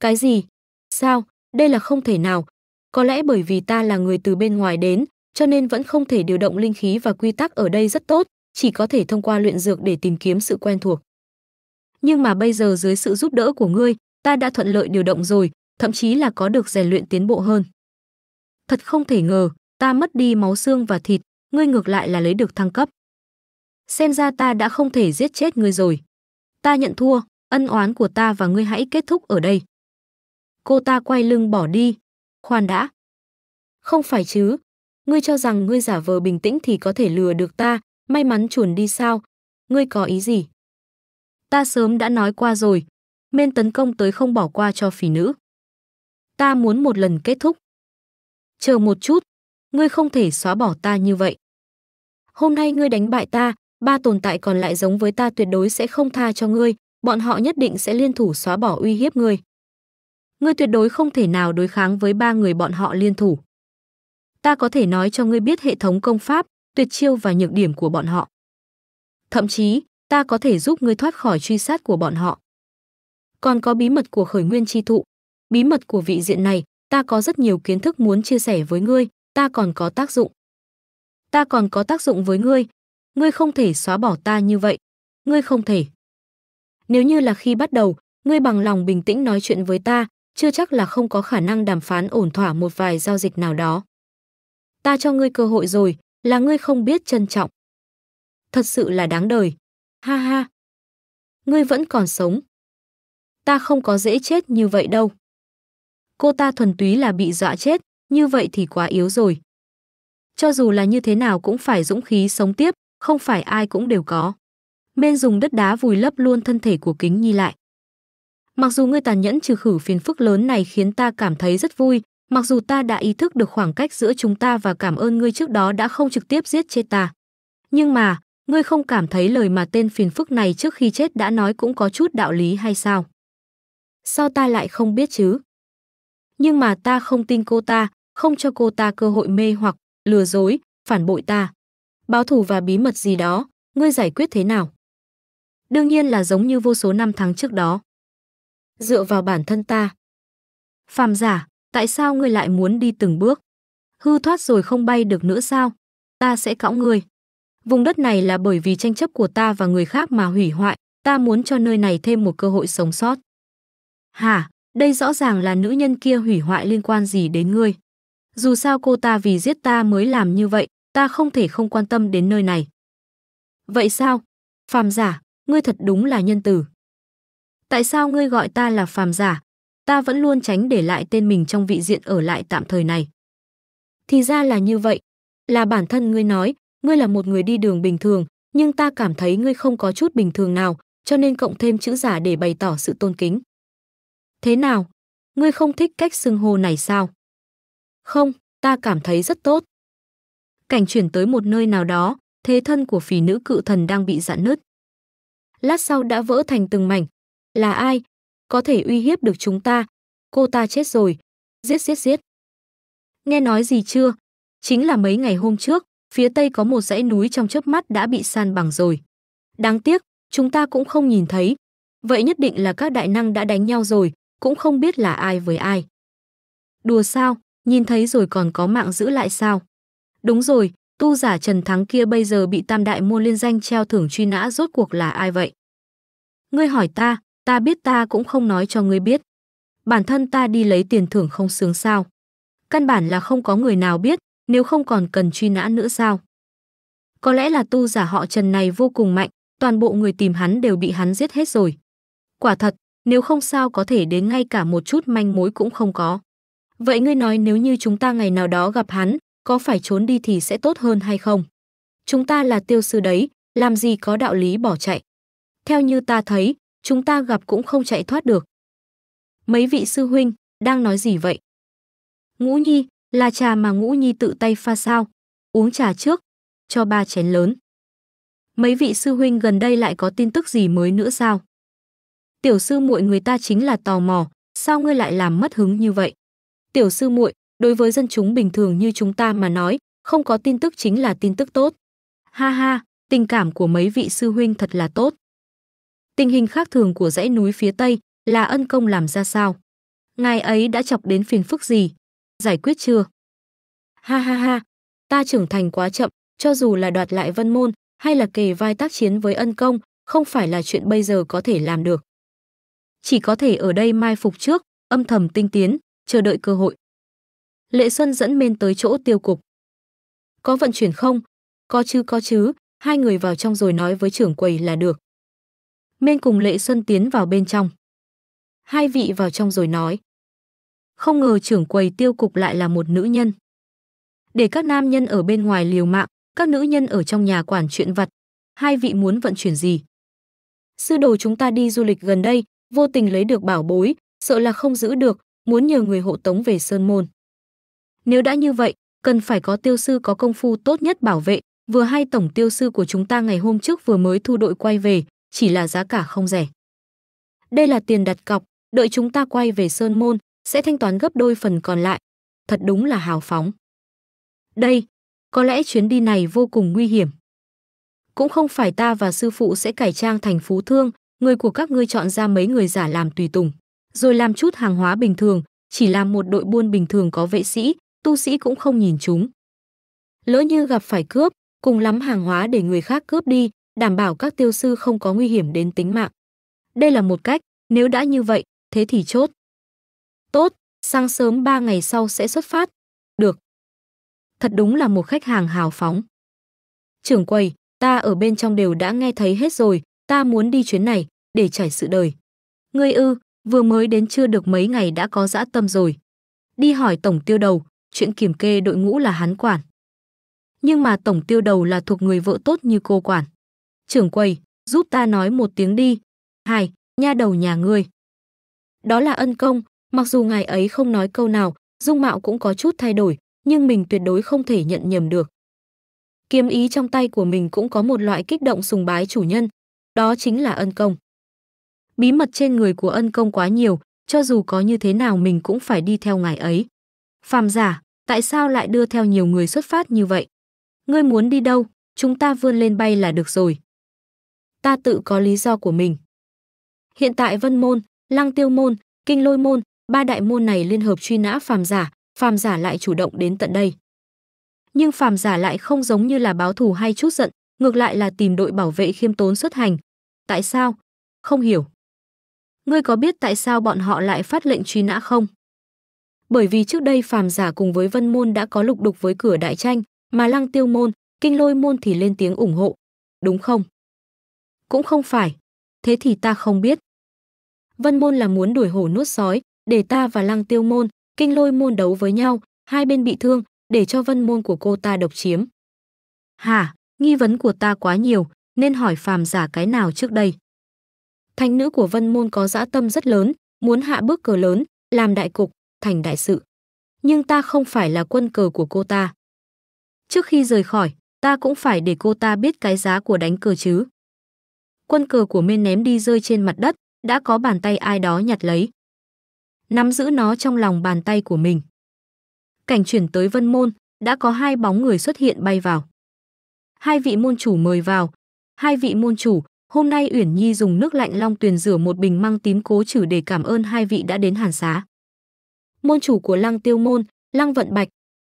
Cái gì? Sao? Đây là không thể nào. Có lẽ bởi vì ta là người từ bên ngoài đến, cho nên vẫn không thể điều động linh khí và quy tắc ở đây rất tốt, chỉ có thể thông qua luyện dược để tìm kiếm sự quen thuộc. Nhưng mà bây giờ dưới sự giúp đỡ của ngươi, ta đã thuận lợi điều động rồi, thậm chí là có được rèn luyện tiến bộ hơn. Thật không thể ngờ, ta mất đi máu xương và thịt, ngươi ngược lại là lấy được thăng cấp. Xem ra ta đã không thể giết chết ngươi rồi. Ta nhận thua, ân oán của ta và ngươi hãy kết thúc ở đây cô ta quay lưng bỏ đi. Khoan đã. Không phải chứ. Ngươi cho rằng ngươi giả vờ bình tĩnh thì có thể lừa được ta, may mắn chuồn đi sao? Ngươi có ý gì? Ta sớm đã nói qua rồi. Men tấn công tới không bỏ qua cho phỉ nữ. Ta muốn một lần kết thúc. Chờ một chút, ngươi không thể xóa bỏ ta như vậy. Hôm nay ngươi đánh bại ta, ba tồn tại còn lại giống với ta tuyệt đối sẽ không tha cho ngươi, bọn họ nhất định sẽ liên thủ xóa bỏ uy hiếp ngươi. Ngươi tuyệt đối không thể nào đối kháng với ba người bọn họ liên thủ. Ta có thể nói cho ngươi biết hệ thống công pháp, tuyệt chiêu và nhược điểm của bọn họ. Thậm chí, ta có thể giúp ngươi thoát khỏi truy sát của bọn họ. Còn có bí mật của khởi nguyên tri thụ. Bí mật của vị diện này, ta có rất nhiều kiến thức muốn chia sẻ với ngươi, ta còn có tác dụng. Ta còn có tác dụng với ngươi, ngươi không thể xóa bỏ ta như vậy, ngươi không thể. Nếu như là khi bắt đầu, ngươi bằng lòng bình tĩnh nói chuyện với ta, chưa chắc là không có khả năng đàm phán ổn thỏa một vài giao dịch nào đó. Ta cho ngươi cơ hội rồi, là ngươi không biết trân trọng. Thật sự là đáng đời. Ha ha. Ngươi vẫn còn sống. Ta không có dễ chết như vậy đâu. Cô ta thuần túy là bị dọa chết, như vậy thì quá yếu rồi. Cho dù là như thế nào cũng phải dũng khí sống tiếp, không phải ai cũng đều có. Bên dùng đất đá vùi lấp luôn thân thể của Kính Nhi lại. Mặc dù ngươi tàn nhẫn trừ khử phiền phức lớn này khiến ta cảm thấy rất vui, mặc dù ta đã ý thức được khoảng cách giữa chúng ta và cảm ơn ngươi trước đó đã không trực tiếp giết chết ta. Nhưng mà, ngươi không cảm thấy lời mà tên phiền phức này trước khi chết đã nói cũng có chút đạo lý hay sao? Sao ta lại không biết chứ? Nhưng mà ta không tin cô ta, không cho cô ta cơ hội mê hoặc, lừa dối, phản bội ta. Báo thù và bí mật gì đó, ngươi giải quyết thế nào? Đương nhiên là giống như vô số năm tháng trước đó dựa vào bản thân ta. Phàm giả, tại sao ngươi lại muốn đi từng bước? Hư thoát rồi không bay được nữa sao? Ta sẽ cõng ngươi. Vùng đất này là bởi vì tranh chấp của ta và người khác mà hủy hoại, ta muốn cho nơi này thêm một cơ hội sống sót. Hả, đây rõ ràng là nữ nhân kia hủy hoại liên quan gì đến ngươi. Dù sao cô ta vì giết ta mới làm như vậy, ta không thể không quan tâm đến nơi này. Vậy sao? Phàm giả, ngươi thật đúng là nhân tử. Tại sao ngươi gọi ta là phàm giả? Ta vẫn luôn tránh để lại tên mình trong vị diện ở lại tạm thời này. Thì ra là như vậy. Là bản thân ngươi nói, ngươi là một người đi đường bình thường, nhưng ta cảm thấy ngươi không có chút bình thường nào, cho nên cộng thêm chữ giả để bày tỏ sự tôn kính. Thế nào? Ngươi không thích cách xưng hô này sao? Không, ta cảm thấy rất tốt. Cảnh chuyển tới một nơi nào đó, thế thân của phì nữ cự thần đang bị dạn nứt. Lát sau đã vỡ thành từng mảnh, là ai, có thể uy hiếp được chúng ta, cô ta chết rồi, giết giết giết. Nghe nói gì chưa? Chính là mấy ngày hôm trước, phía tây có một dãy núi trong chớp mắt đã bị san bằng rồi. Đáng tiếc, chúng ta cũng không nhìn thấy. Vậy nhất định là các đại năng đã đánh nhau rồi, cũng không biết là ai với ai. Đùa sao, nhìn thấy rồi còn có mạng giữ lại sao? Đúng rồi, tu giả Trần Thắng kia bây giờ bị tam đại mua liên danh treo thưởng truy nã rốt cuộc là ai vậy? Ngươi hỏi ta, Ta biết ta cũng không nói cho ngươi biết. Bản thân ta đi lấy tiền thưởng không sướng sao. Căn bản là không có người nào biết, nếu không còn cần truy nã nữa sao. Có lẽ là tu giả họ Trần này vô cùng mạnh, toàn bộ người tìm hắn đều bị hắn giết hết rồi. Quả thật, nếu không sao có thể đến ngay cả một chút manh mối cũng không có. Vậy ngươi nói nếu như chúng ta ngày nào đó gặp hắn, có phải trốn đi thì sẽ tốt hơn hay không? Chúng ta là tiêu sư đấy, làm gì có đạo lý bỏ chạy. Theo như ta thấy, chúng ta gặp cũng không chạy thoát được. Mấy vị sư huynh, đang nói gì vậy? Ngũ Nhi, là trà mà Ngũ Nhi tự tay pha sao? Uống trà trước, cho ba chén lớn. Mấy vị sư huynh gần đây lại có tin tức gì mới nữa sao? Tiểu sư muội người ta chính là tò mò, sao ngươi lại làm mất hứng như vậy? Tiểu sư muội, đối với dân chúng bình thường như chúng ta mà nói, không có tin tức chính là tin tức tốt. Ha ha, tình cảm của mấy vị sư huynh thật là tốt tình hình khác thường của dãy núi phía tây là ân công làm ra sao ngài ấy đã chọc đến phiền phức gì giải quyết chưa ha ha ha ta trưởng thành quá chậm cho dù là đoạt lại vân môn hay là kề vai tác chiến với ân công không phải là chuyện bây giờ có thể làm được chỉ có thể ở đây mai phục trước âm thầm tinh tiến chờ đợi cơ hội lệ xuân dẫn men tới chỗ tiêu cục có vận chuyển không có chứ có chứ hai người vào trong rồi nói với trưởng quầy là được Mên cùng Lệ Xuân tiến vào bên trong. Hai vị vào trong rồi nói. Không ngờ trưởng quầy tiêu cục lại là một nữ nhân. Để các nam nhân ở bên ngoài liều mạng, các nữ nhân ở trong nhà quản chuyện vật Hai vị muốn vận chuyển gì? Sư đồ chúng ta đi du lịch gần đây, vô tình lấy được bảo bối, sợ là không giữ được, muốn nhờ người hộ tống về Sơn Môn. Nếu đã như vậy, cần phải có tiêu sư có công phu tốt nhất bảo vệ, vừa hay tổng tiêu sư của chúng ta ngày hôm trước vừa mới thu đội quay về, chỉ là giá cả không rẻ. Đây là tiền đặt cọc, đợi chúng ta quay về Sơn Môn, sẽ thanh toán gấp đôi phần còn lại. Thật đúng là hào phóng. Đây, có lẽ chuyến đi này vô cùng nguy hiểm. Cũng không phải ta và sư phụ sẽ cải trang thành phú thương, người của các ngươi chọn ra mấy người giả làm tùy tùng, rồi làm chút hàng hóa bình thường, chỉ làm một đội buôn bình thường có vệ sĩ, tu sĩ cũng không nhìn chúng. Lỡ như gặp phải cướp, cùng lắm hàng hóa để người khác cướp đi, đảm bảo các tiêu sư không có nguy hiểm đến tính mạng. Đây là một cách, nếu đã như vậy, thế thì chốt. Tốt, sáng sớm 3 ngày sau sẽ xuất phát. Được. Thật đúng là một khách hàng hào phóng. Trưởng quầy, ta ở bên trong đều đã nghe thấy hết rồi, ta muốn đi chuyến này, để trải sự đời. Ngươi ư, vừa mới đến chưa được mấy ngày đã có dã tâm rồi. Đi hỏi tổng tiêu đầu, chuyện kiểm kê đội ngũ là hắn quản. Nhưng mà tổng tiêu đầu là thuộc người vợ tốt như cô quản trưởng quầy, giúp ta nói một tiếng đi. Hải, nha đầu nhà ngươi. Đó là ân công, mặc dù ngài ấy không nói câu nào, dung mạo cũng có chút thay đổi, nhưng mình tuyệt đối không thể nhận nhầm được. Kiếm ý trong tay của mình cũng có một loại kích động sùng bái chủ nhân, đó chính là ân công. Bí mật trên người của ân công quá nhiều, cho dù có như thế nào mình cũng phải đi theo ngài ấy. Phàm giả, tại sao lại đưa theo nhiều người xuất phát như vậy? Ngươi muốn đi đâu, chúng ta vươn lên bay là được rồi ta tự có lý do của mình. Hiện tại Vân Môn, Lăng Tiêu Môn, Kinh Lôi Môn, ba đại môn này liên hợp truy nã phàm giả, phàm giả lại chủ động đến tận đây. Nhưng phàm giả lại không giống như là báo thù hay chút giận, ngược lại là tìm đội bảo vệ khiêm tốn xuất hành. Tại sao? Không hiểu. Ngươi có biết tại sao bọn họ lại phát lệnh truy nã không? Bởi vì trước đây phàm giả cùng với Vân Môn đã có lục đục với cửa đại tranh, mà Lăng Tiêu Môn, Kinh Lôi Môn thì lên tiếng ủng hộ, đúng không? cũng không phải. Thế thì ta không biết. Vân môn là muốn đuổi hổ nuốt sói, để ta và lăng tiêu môn, kinh lôi môn đấu với nhau, hai bên bị thương, để cho vân môn của cô ta độc chiếm. Hả, nghi vấn của ta quá nhiều, nên hỏi phàm giả cái nào trước đây. thanh nữ của vân môn có dã tâm rất lớn, muốn hạ bước cờ lớn, làm đại cục, thành đại sự. Nhưng ta không phải là quân cờ của cô ta. Trước khi rời khỏi, ta cũng phải để cô ta biết cái giá của đánh cờ chứ quân cờ của Miên ném đi rơi trên mặt đất, đã có bàn tay ai đó nhặt lấy. Nắm giữ nó trong lòng bàn tay của mình. Cảnh chuyển tới Vân Môn, đã có hai bóng người xuất hiện bay vào. Hai vị môn chủ mời vào. Hai vị môn chủ, hôm nay Uyển Nhi dùng nước lạnh long tuyền rửa một bình măng tím cố trừ để cảm ơn hai vị đã đến hàn xá. Môn chủ của Lăng Tiêu Môn, Lăng Vận Bạch,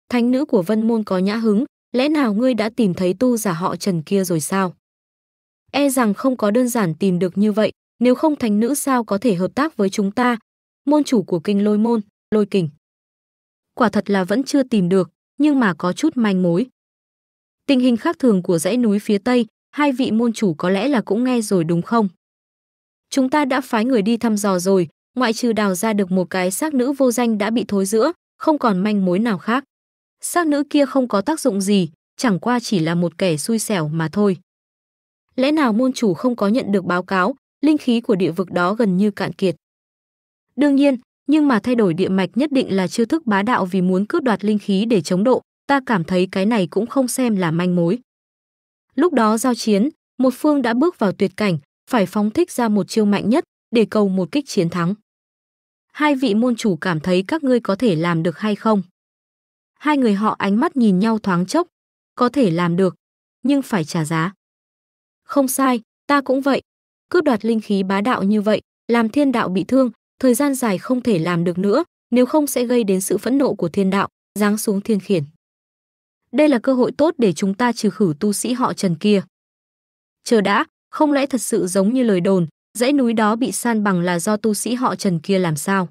thánh nữ của Vân Môn có nhã hứng, lẽ nào ngươi đã tìm thấy tu giả họ Trần kia rồi sao? e rằng không có đơn giản tìm được như vậy, nếu không thánh nữ sao có thể hợp tác với chúng ta, môn chủ của kinh lôi môn, lôi kình. Quả thật là vẫn chưa tìm được, nhưng mà có chút manh mối. Tình hình khác thường của dãy núi phía Tây, hai vị môn chủ có lẽ là cũng nghe rồi đúng không? Chúng ta đã phái người đi thăm dò rồi, ngoại trừ đào ra được một cái xác nữ vô danh đã bị thối giữa, không còn manh mối nào khác. Xác nữ kia không có tác dụng gì, chẳng qua chỉ là một kẻ xui xẻo mà thôi lẽ nào môn chủ không có nhận được báo cáo, linh khí của địa vực đó gần như cạn kiệt. Đương nhiên, nhưng mà thay đổi địa mạch nhất định là chiêu thức bá đạo vì muốn cướp đoạt linh khí để chống độ, ta cảm thấy cái này cũng không xem là manh mối. Lúc đó giao chiến, một phương đã bước vào tuyệt cảnh, phải phóng thích ra một chiêu mạnh nhất để cầu một kích chiến thắng. Hai vị môn chủ cảm thấy các ngươi có thể làm được hay không? Hai người họ ánh mắt nhìn nhau thoáng chốc, có thể làm được, nhưng phải trả giá. Không sai, ta cũng vậy. Cướp đoạt linh khí bá đạo như vậy, làm thiên đạo bị thương, thời gian dài không thể làm được nữa, nếu không sẽ gây đến sự phẫn nộ của thiên đạo, giáng xuống thiên khiển. Đây là cơ hội tốt để chúng ta trừ khử tu sĩ họ Trần kia. Chờ đã, không lẽ thật sự giống như lời đồn, dãy núi đó bị san bằng là do tu sĩ họ Trần kia làm sao?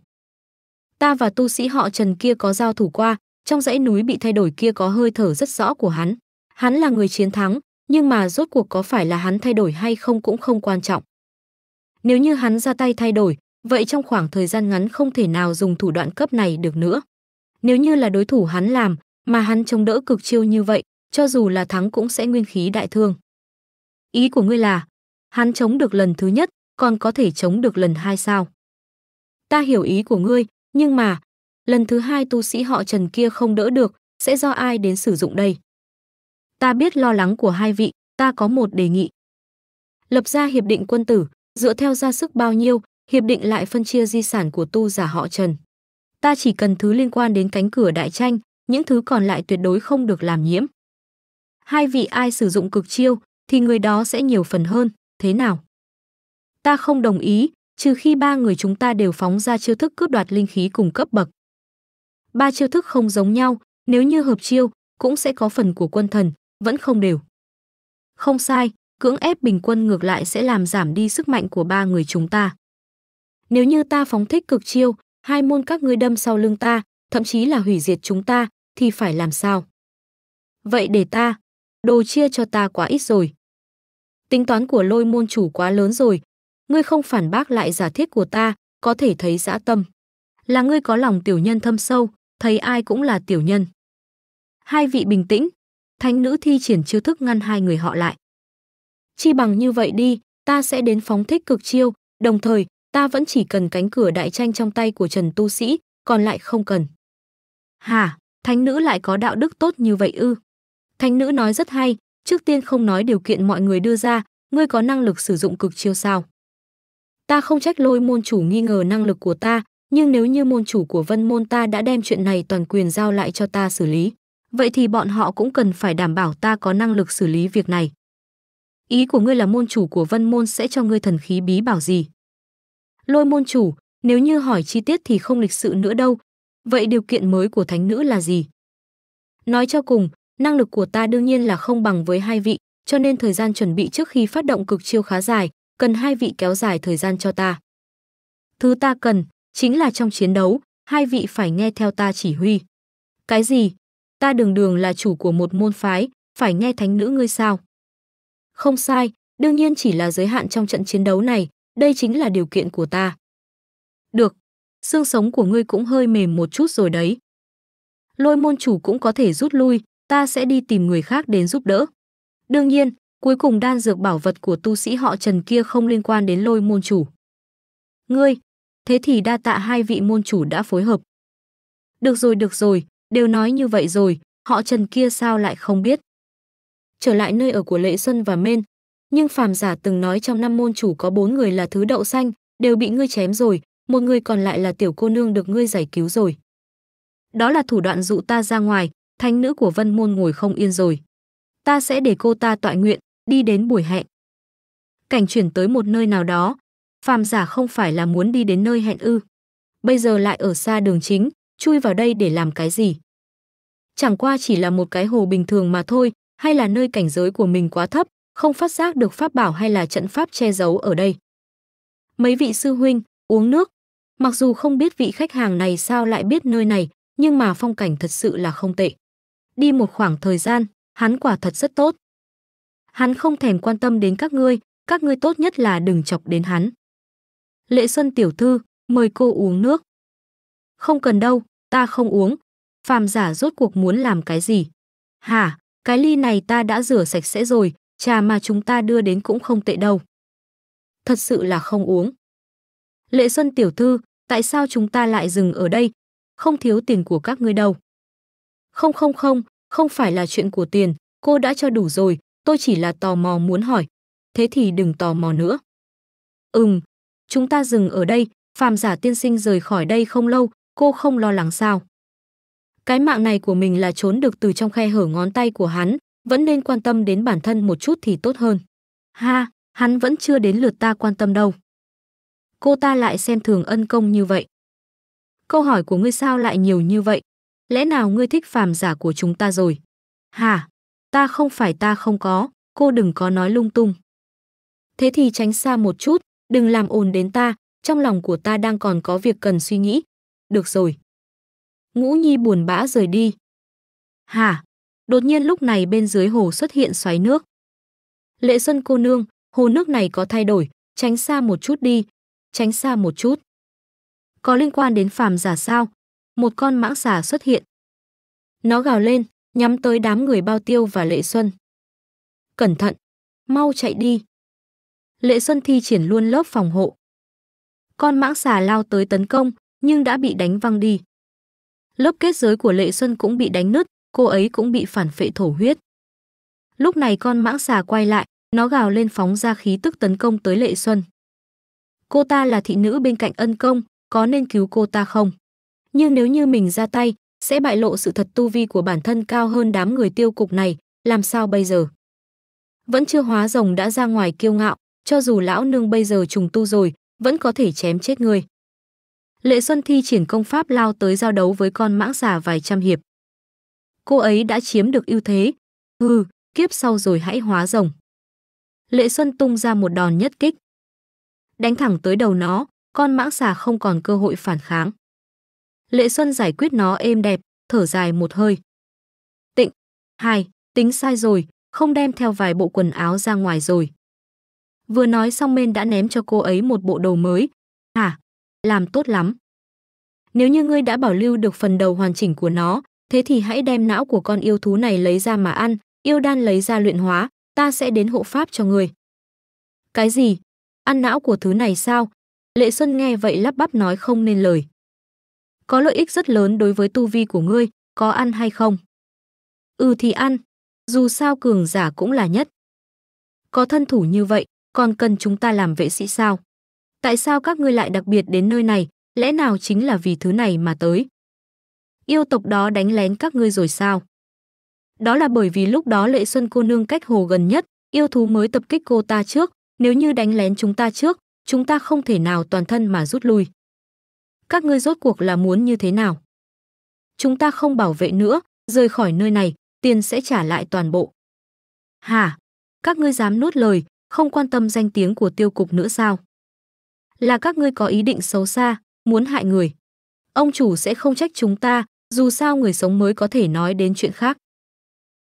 Ta và tu sĩ họ Trần kia có giao thủ qua, trong dãy núi bị thay đổi kia có hơi thở rất rõ của hắn. Hắn là người chiến thắng, nhưng mà rốt cuộc có phải là hắn thay đổi hay không cũng không quan trọng. Nếu như hắn ra tay thay đổi, vậy trong khoảng thời gian ngắn không thể nào dùng thủ đoạn cấp này được nữa. Nếu như là đối thủ hắn làm, mà hắn chống đỡ cực chiêu như vậy, cho dù là thắng cũng sẽ nguyên khí đại thương. Ý của ngươi là, hắn chống được lần thứ nhất, còn có thể chống được lần hai sao? Ta hiểu ý của ngươi, nhưng mà, lần thứ hai tu sĩ họ Trần kia không đỡ được, sẽ do ai đến sử dụng đây? Ta biết lo lắng của hai vị, ta có một đề nghị. Lập ra hiệp định quân tử, dựa theo gia sức bao nhiêu, hiệp định lại phân chia di sản của tu giả họ Trần. Ta chỉ cần thứ liên quan đến cánh cửa đại tranh, những thứ còn lại tuyệt đối không được làm nhiễm. Hai vị ai sử dụng cực chiêu thì người đó sẽ nhiều phần hơn, thế nào? Ta không đồng ý, trừ khi ba người chúng ta đều phóng ra chiêu thức cướp đoạt linh khí cùng cấp bậc. Ba chiêu thức không giống nhau, nếu như hợp chiêu, cũng sẽ có phần của quân thần, vẫn không đều. Không sai, cưỡng ép bình quân ngược lại sẽ làm giảm đi sức mạnh của ba người chúng ta. Nếu như ta phóng thích cực chiêu, hai môn các ngươi đâm sau lưng ta, thậm chí là hủy diệt chúng ta, thì phải làm sao? Vậy để ta, đồ chia cho ta quá ít rồi. Tính toán của lôi môn chủ quá lớn rồi, ngươi không phản bác lại giả thiết của ta, có thể thấy dã tâm. Là ngươi có lòng tiểu nhân thâm sâu, thấy ai cũng là tiểu nhân. Hai vị bình tĩnh, thánh nữ thi triển chiêu thức ngăn hai người họ lại. Chi bằng như vậy đi, ta sẽ đến phóng thích cực chiêu, đồng thời ta vẫn chỉ cần cánh cửa đại tranh trong tay của Trần Tu Sĩ, còn lại không cần. hà thánh nữ lại có đạo đức tốt như vậy ư? Thánh nữ nói rất hay, trước tiên không nói điều kiện mọi người đưa ra, ngươi có năng lực sử dụng cực chiêu sao? Ta không trách lôi môn chủ nghi ngờ năng lực của ta, nhưng nếu như môn chủ của vân môn ta đã đem chuyện này toàn quyền giao lại cho ta xử lý vậy thì bọn họ cũng cần phải đảm bảo ta có năng lực xử lý việc này. Ý của ngươi là môn chủ của Vân Môn sẽ cho ngươi thần khí bí bảo gì? Lôi môn chủ, nếu như hỏi chi tiết thì không lịch sự nữa đâu. Vậy điều kiện mới của thánh nữ là gì? Nói cho cùng, năng lực của ta đương nhiên là không bằng với hai vị, cho nên thời gian chuẩn bị trước khi phát động cực chiêu khá dài, cần hai vị kéo dài thời gian cho ta. Thứ ta cần chính là trong chiến đấu, hai vị phải nghe theo ta chỉ huy. Cái gì? ta đường đường là chủ của một môn phái, phải nghe thánh nữ ngươi sao? Không sai, đương nhiên chỉ là giới hạn trong trận chiến đấu này, đây chính là điều kiện của ta. Được, xương sống của ngươi cũng hơi mềm một chút rồi đấy. Lôi môn chủ cũng có thể rút lui, ta sẽ đi tìm người khác đến giúp đỡ. Đương nhiên, cuối cùng đan dược bảo vật của tu sĩ họ Trần kia không liên quan đến lôi môn chủ. Ngươi, thế thì đa tạ hai vị môn chủ đã phối hợp. Được rồi, được rồi, Đều nói như vậy rồi, họ Trần kia sao lại không biết. Trở lại nơi ở của lễ Xuân và Mên, nhưng phàm giả từng nói trong năm môn chủ có bốn người là thứ đậu xanh, đều bị ngươi chém rồi, một người còn lại là tiểu cô nương được ngươi giải cứu rồi. Đó là thủ đoạn dụ ta ra ngoài, thánh nữ của Vân Môn ngồi không yên rồi. Ta sẽ để cô ta tọa nguyện, đi đến buổi hẹn. Cảnh chuyển tới một nơi nào đó, phàm giả không phải là muốn đi đến nơi hẹn ư. Bây giờ lại ở xa đường chính, chui vào đây để làm cái gì? Chẳng qua chỉ là một cái hồ bình thường mà thôi, hay là nơi cảnh giới của mình quá thấp, không phát giác được pháp bảo hay là trận pháp che giấu ở đây. Mấy vị sư huynh, uống nước. Mặc dù không biết vị khách hàng này sao lại biết nơi này, nhưng mà phong cảnh thật sự là không tệ. Đi một khoảng thời gian, hắn quả thật rất tốt. Hắn không thèm quan tâm đến các ngươi, các ngươi tốt nhất là đừng chọc đến hắn. Lệ Xuân tiểu thư, mời cô uống nước. Không cần đâu, ta không uống. Phàm giả rốt cuộc muốn làm cái gì? Hả, cái ly này ta đã rửa sạch sẽ rồi, trà mà chúng ta đưa đến cũng không tệ đâu. Thật sự là không uống. Lệ Xuân tiểu thư, tại sao chúng ta lại dừng ở đây? Không thiếu tiền của các ngươi đâu. Không không không, không phải là chuyện của tiền, cô đã cho đủ rồi, tôi chỉ là tò mò muốn hỏi. Thế thì đừng tò mò nữa. Ừm, chúng ta dừng ở đây, phàm giả tiên sinh rời khỏi đây không lâu, cô không lo lắng sao? Cái mạng này của mình là trốn được từ trong khe hở ngón tay của hắn, vẫn nên quan tâm đến bản thân một chút thì tốt hơn. Ha, hắn vẫn chưa đến lượt ta quan tâm đâu. Cô ta lại xem thường ân công như vậy. Câu hỏi của ngươi sao lại nhiều như vậy? Lẽ nào ngươi thích phàm giả của chúng ta rồi? hà, Ta không phải ta không có, cô đừng có nói lung tung. Thế thì tránh xa một chút, đừng làm ồn đến ta, trong lòng của ta đang còn có việc cần suy nghĩ, được rồi. Ngũ Nhi buồn bã rời đi. Hả? Đột nhiên lúc này bên dưới hồ xuất hiện xoáy nước. Lệ Xuân cô nương, hồ nước này có thay đổi, tránh xa một chút đi, tránh xa một chút. Có liên quan đến phàm giả sao? Một con mãng xà xuất hiện. Nó gào lên, nhắm tới đám người bao tiêu và Lệ Xuân. Cẩn thận, mau chạy đi. Lệ Xuân thi triển luôn lớp phòng hộ. Con mãng xà lao tới tấn công, nhưng đã bị đánh văng đi. Lớp kết giới của Lệ Xuân cũng bị đánh nứt, cô ấy cũng bị phản phệ thổ huyết. Lúc này con mãng xà quay lại, nó gào lên phóng ra khí tức tấn công tới Lệ Xuân. Cô ta là thị nữ bên cạnh ân công, có nên cứu cô ta không? Nhưng nếu như mình ra tay, sẽ bại lộ sự thật tu vi của bản thân cao hơn đám người tiêu cục này, làm sao bây giờ? Vẫn chưa hóa rồng đã ra ngoài kiêu ngạo, cho dù lão nương bây giờ trùng tu rồi, vẫn có thể chém chết người. Lệ Xuân thi triển công pháp lao tới giao đấu với con mãng xà vài trăm hiệp. Cô ấy đã chiếm được ưu thế. Hừ, kiếp sau rồi hãy hóa rồng. Lệ Xuân tung ra một đòn nhất kích. Đánh thẳng tới đầu nó, con mãng xà không còn cơ hội phản kháng. Lệ Xuân giải quyết nó êm đẹp, thở dài một hơi. Tịnh, hai, tính sai rồi, không đem theo vài bộ quần áo ra ngoài rồi. Vừa nói xong men đã ném cho cô ấy một bộ đồ mới. Hả, à, làm tốt lắm. Nếu như ngươi đã bảo lưu được phần đầu hoàn chỉnh của nó, thế thì hãy đem não của con yêu thú này lấy ra mà ăn, yêu đan lấy ra luyện hóa, ta sẽ đến hộ pháp cho ngươi. Cái gì? Ăn não của thứ này sao? Lệ Xuân nghe vậy lắp bắp nói không nên lời. Có lợi ích rất lớn đối với tu vi của ngươi, có ăn hay không? Ừ thì ăn, dù sao cường giả cũng là nhất. Có thân thủ như vậy, còn cần chúng ta làm vệ sĩ sao? Tại sao các ngươi lại đặc biệt đến nơi này, lẽ nào chính là vì thứ này mà tới? Yêu tộc đó đánh lén các ngươi rồi sao? Đó là bởi vì lúc đó Lệ Xuân cô nương cách hồ gần nhất, yêu thú mới tập kích cô ta trước, nếu như đánh lén chúng ta trước, chúng ta không thể nào toàn thân mà rút lui. Các ngươi rốt cuộc là muốn như thế nào? Chúng ta không bảo vệ nữa, rời khỏi nơi này, tiền sẽ trả lại toàn bộ. Hả? Các ngươi dám nuốt lời, không quan tâm danh tiếng của tiêu cục nữa sao? là các ngươi có ý định xấu xa, muốn hại người. Ông chủ sẽ không trách chúng ta, dù sao người sống mới có thể nói đến chuyện khác.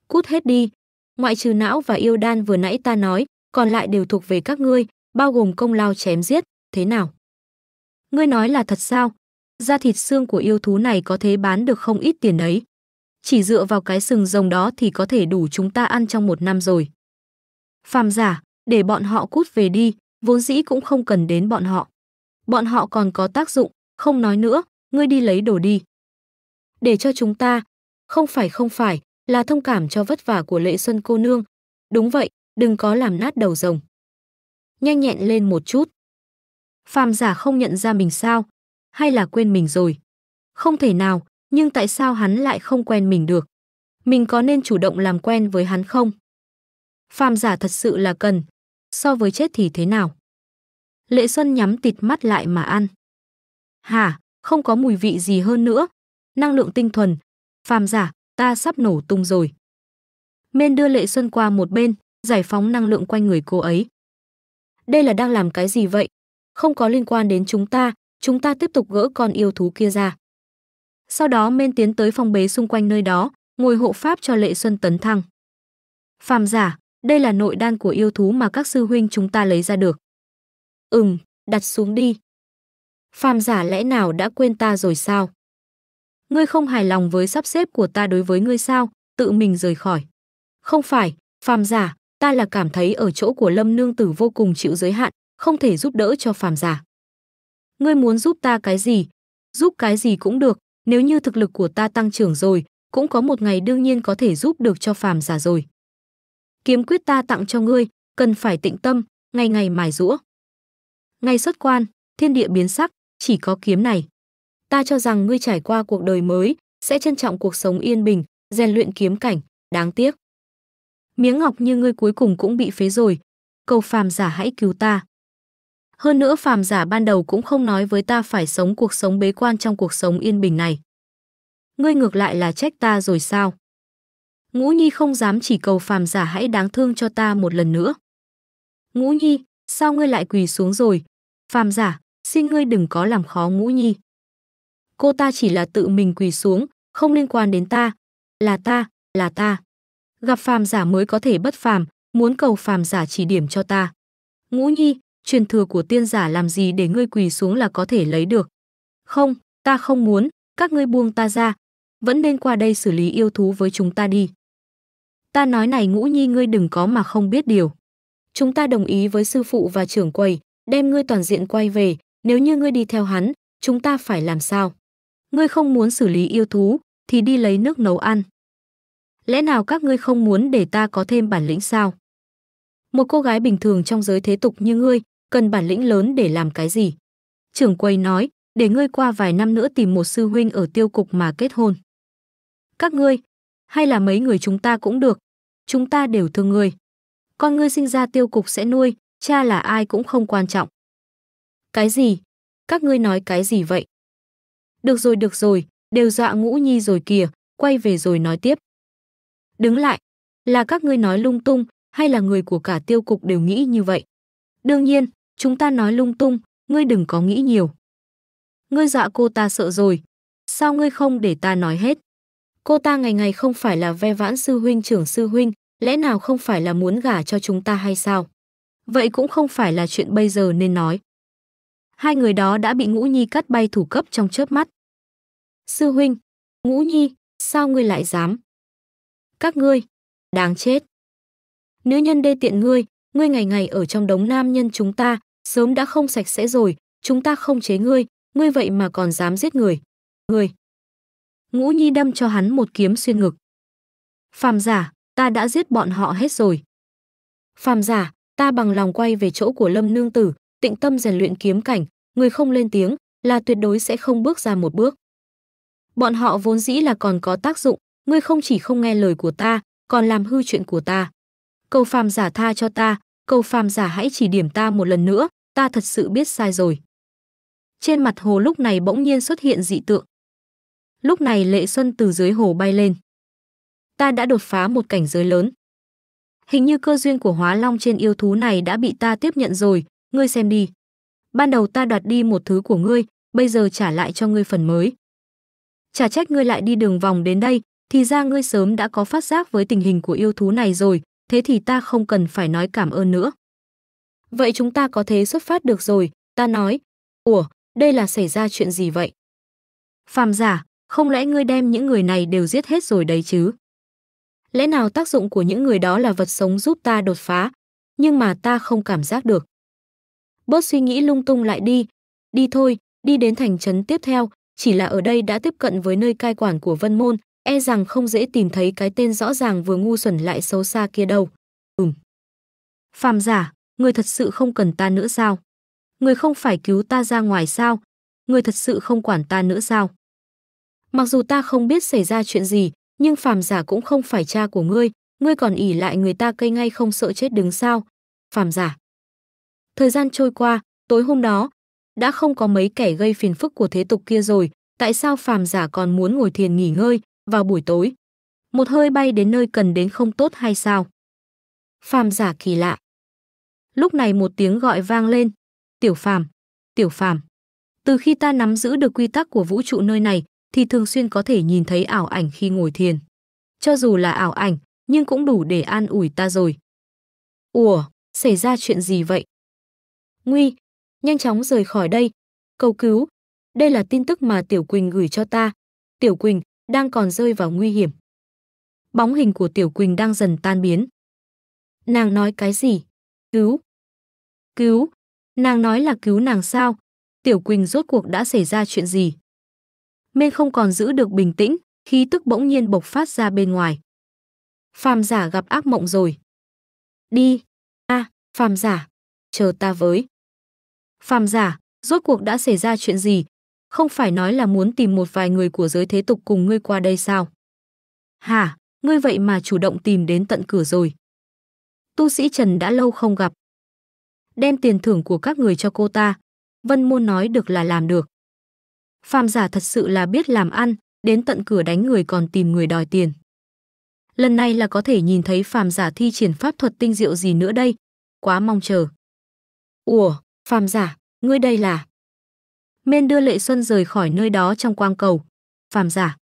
Cút hết đi, ngoại trừ não và yêu đan vừa nãy ta nói, còn lại đều thuộc về các ngươi, bao gồm công lao chém giết, thế nào? Ngươi nói là thật sao? Da thịt xương của yêu thú này có thể bán được không ít tiền đấy. Chỉ dựa vào cái sừng rồng đó thì có thể đủ chúng ta ăn trong một năm rồi. Phàm giả, để bọn họ cút về đi, vốn dĩ cũng không cần đến bọn họ. Bọn họ còn có tác dụng, không nói nữa, ngươi đi lấy đồ đi. Để cho chúng ta, không phải không phải, là thông cảm cho vất vả của lệ xuân cô nương. Đúng vậy, đừng có làm nát đầu rồng. Nhanh nhẹn lên một chút. Phàm giả không nhận ra mình sao, hay là quên mình rồi. Không thể nào, nhưng tại sao hắn lại không quen mình được? Mình có nên chủ động làm quen với hắn không? Phàm giả thật sự là cần, so với chết thì thế nào? Lệ Xuân nhắm tịt mắt lại mà ăn. Hả, không có mùi vị gì hơn nữa. Năng lượng tinh thuần, phàm giả, ta sắp nổ tung rồi. Mên đưa Lệ Xuân qua một bên, giải phóng năng lượng quanh người cô ấy. Đây là đang làm cái gì vậy? Không có liên quan đến chúng ta, chúng ta tiếp tục gỡ con yêu thú kia ra. Sau đó Mên tiến tới phòng bế xung quanh nơi đó, ngồi hộ pháp cho Lệ Xuân tấn thăng. Phàm giả, đây là nội đan của yêu thú mà các sư huynh chúng ta lấy ra được. Ừm, đặt xuống đi. Phàm giả lẽ nào đã quên ta rồi sao? Ngươi không hài lòng với sắp xếp của ta đối với ngươi sao, tự mình rời khỏi. Không phải, phàm giả, ta là cảm thấy ở chỗ của lâm nương tử vô cùng chịu giới hạn, không thể giúp đỡ cho phàm giả. Ngươi muốn giúp ta cái gì? Giúp cái gì cũng được, nếu như thực lực của ta tăng trưởng rồi, cũng có một ngày đương nhiên có thể giúp được cho phàm giả rồi kiếm quyết ta tặng cho ngươi, cần phải tịnh tâm, ngày ngày mài rũa. Ngay xuất quan, thiên địa biến sắc, chỉ có kiếm này. Ta cho rằng ngươi trải qua cuộc đời mới, sẽ trân trọng cuộc sống yên bình, rèn luyện kiếm cảnh, đáng tiếc. Miếng ngọc như ngươi cuối cùng cũng bị phế rồi, cầu phàm giả hãy cứu ta. Hơn nữa phàm giả ban đầu cũng không nói với ta phải sống cuộc sống bế quan trong cuộc sống yên bình này. Ngươi ngược lại là trách ta rồi sao? Ngũ Nhi không dám chỉ cầu phàm giả hãy đáng thương cho ta một lần nữa. Ngũ Nhi, sao ngươi lại quỳ xuống rồi? Phàm giả, xin ngươi đừng có làm khó Ngũ Nhi. Cô ta chỉ là tự mình quỳ xuống, không liên quan đến ta. Là ta, là ta. Gặp phàm giả mới có thể bất phàm, muốn cầu phàm giả chỉ điểm cho ta. Ngũ Nhi, truyền thừa của tiên giả làm gì để ngươi quỳ xuống là có thể lấy được. Không, ta không muốn, các ngươi buông ta ra. Vẫn nên qua đây xử lý yêu thú với chúng ta đi. Ta nói này ngũ nhi ngươi đừng có mà không biết điều. Chúng ta đồng ý với sư phụ và trưởng quầy, đem ngươi toàn diện quay về, nếu như ngươi đi theo hắn, chúng ta phải làm sao? Ngươi không muốn xử lý yêu thú, thì đi lấy nước nấu ăn. Lẽ nào các ngươi không muốn để ta có thêm bản lĩnh sao? Một cô gái bình thường trong giới thế tục như ngươi, cần bản lĩnh lớn để làm cái gì? Trưởng quầy nói, để ngươi qua vài năm nữa tìm một sư huynh ở tiêu cục mà kết hôn. Các ngươi, hay là mấy người chúng ta cũng được, chúng ta đều thương ngươi. Con ngươi sinh ra tiêu cục sẽ nuôi, cha là ai cũng không quan trọng. Cái gì? Các ngươi nói cái gì vậy? Được rồi, được rồi, đều dọa ngũ nhi rồi kìa, quay về rồi nói tiếp. Đứng lại, là các ngươi nói lung tung, hay là người của cả tiêu cục đều nghĩ như vậy? Đương nhiên, chúng ta nói lung tung, ngươi đừng có nghĩ nhiều. Ngươi dọa cô ta sợ rồi, sao ngươi không để ta nói hết? cô ta ngày ngày không phải là ve vãn sư huynh trưởng sư huynh, lẽ nào không phải là muốn gả cho chúng ta hay sao? Vậy cũng không phải là chuyện bây giờ nên nói. Hai người đó đã bị Ngũ Nhi cắt bay thủ cấp trong chớp mắt. Sư huynh, Ngũ Nhi, sao ngươi lại dám? Các ngươi, đáng chết. Nữ nhân đê tiện ngươi, ngươi ngày ngày ở trong đống nam nhân chúng ta, sớm đã không sạch sẽ rồi, chúng ta không chế ngươi, ngươi vậy mà còn dám giết người. Ngươi, Ngũ Nhi đâm cho hắn một kiếm xuyên ngực. Phàm giả, ta đã giết bọn họ hết rồi. Phàm giả, ta bằng lòng quay về chỗ của Lâm Nương Tử, tịnh tâm rèn luyện kiếm cảnh, người không lên tiếng là tuyệt đối sẽ không bước ra một bước. Bọn họ vốn dĩ là còn có tác dụng, ngươi không chỉ không nghe lời của ta, còn làm hư chuyện của ta. Cầu phàm giả tha cho ta, cầu phàm giả hãy chỉ điểm ta một lần nữa, ta thật sự biết sai rồi. Trên mặt hồ lúc này bỗng nhiên xuất hiện dị tượng, Lúc này Lệ Xuân từ dưới hồ bay lên. Ta đã đột phá một cảnh giới lớn. Hình như cơ duyên của hóa long trên yêu thú này đã bị ta tiếp nhận rồi, ngươi xem đi. Ban đầu ta đoạt đi một thứ của ngươi, bây giờ trả lại cho ngươi phần mới. trả trách ngươi lại đi đường vòng đến đây, thì ra ngươi sớm đã có phát giác với tình hình của yêu thú này rồi, thế thì ta không cần phải nói cảm ơn nữa. Vậy chúng ta có thế xuất phát được rồi, ta nói. Ủa, đây là xảy ra chuyện gì vậy? Phàm giả, không lẽ ngươi đem những người này đều giết hết rồi đấy chứ? Lẽ nào tác dụng của những người đó là vật sống giúp ta đột phá, nhưng mà ta không cảm giác được. Bớt suy nghĩ lung tung lại đi, đi thôi, đi đến thành trấn tiếp theo, chỉ là ở đây đã tiếp cận với nơi cai quản của Vân Môn, e rằng không dễ tìm thấy cái tên rõ ràng vừa ngu xuẩn lại xấu xa kia đâu. Ừm. Phàm giả, người thật sự không cần ta nữa sao? Người không phải cứu ta ra ngoài sao? Người thật sự không quản ta nữa sao? mặc dù ta không biết xảy ra chuyện gì, nhưng phàm giả cũng không phải cha của ngươi, ngươi còn ỉ lại người ta cây ngay không sợ chết đứng sao? Phàm giả. Thời gian trôi qua, tối hôm đó, đã không có mấy kẻ gây phiền phức của thế tục kia rồi, tại sao phàm giả còn muốn ngồi thiền nghỉ ngơi vào buổi tối? Một hơi bay đến nơi cần đến không tốt hay sao? Phàm giả kỳ lạ. Lúc này một tiếng gọi vang lên, "Tiểu Phàm, Tiểu Phàm." Từ khi ta nắm giữ được quy tắc của vũ trụ nơi này, thì thường xuyên có thể nhìn thấy ảo ảnh khi ngồi thiền. Cho dù là ảo ảnh, nhưng cũng đủ để an ủi ta rồi. Ủa, xảy ra chuyện gì vậy? Nguy, nhanh chóng rời khỏi đây, cầu cứu. Đây là tin tức mà Tiểu Quỳnh gửi cho ta. Tiểu Quỳnh đang còn rơi vào nguy hiểm. Bóng hình của Tiểu Quỳnh đang dần tan biến. Nàng nói cái gì? Cứu. Cứu. Nàng nói là cứu nàng sao? Tiểu Quỳnh rốt cuộc đã xảy ra chuyện gì? Mên không còn giữ được bình tĩnh, khí tức bỗng nhiên bộc phát ra bên ngoài. Phàm giả gặp ác mộng rồi. Đi, a, à, phàm giả, chờ ta với. Phàm giả, rốt cuộc đã xảy ra chuyện gì? Không phải nói là muốn tìm một vài người của giới thế tục cùng ngươi qua đây sao? Hả, ngươi vậy mà chủ động tìm đến tận cửa rồi. Tu sĩ Trần đã lâu không gặp. Đem tiền thưởng của các người cho cô ta. Vân Môn nói được là làm được. Phàm giả thật sự là biết làm ăn, đến tận cửa đánh người còn tìm người đòi tiền. Lần này là có thể nhìn thấy phàm giả thi triển pháp thuật tinh diệu gì nữa đây, quá mong chờ. Ủa, phàm giả, ngươi đây là... Mên đưa Lệ Xuân rời khỏi nơi đó trong quang cầu. Phàm giả.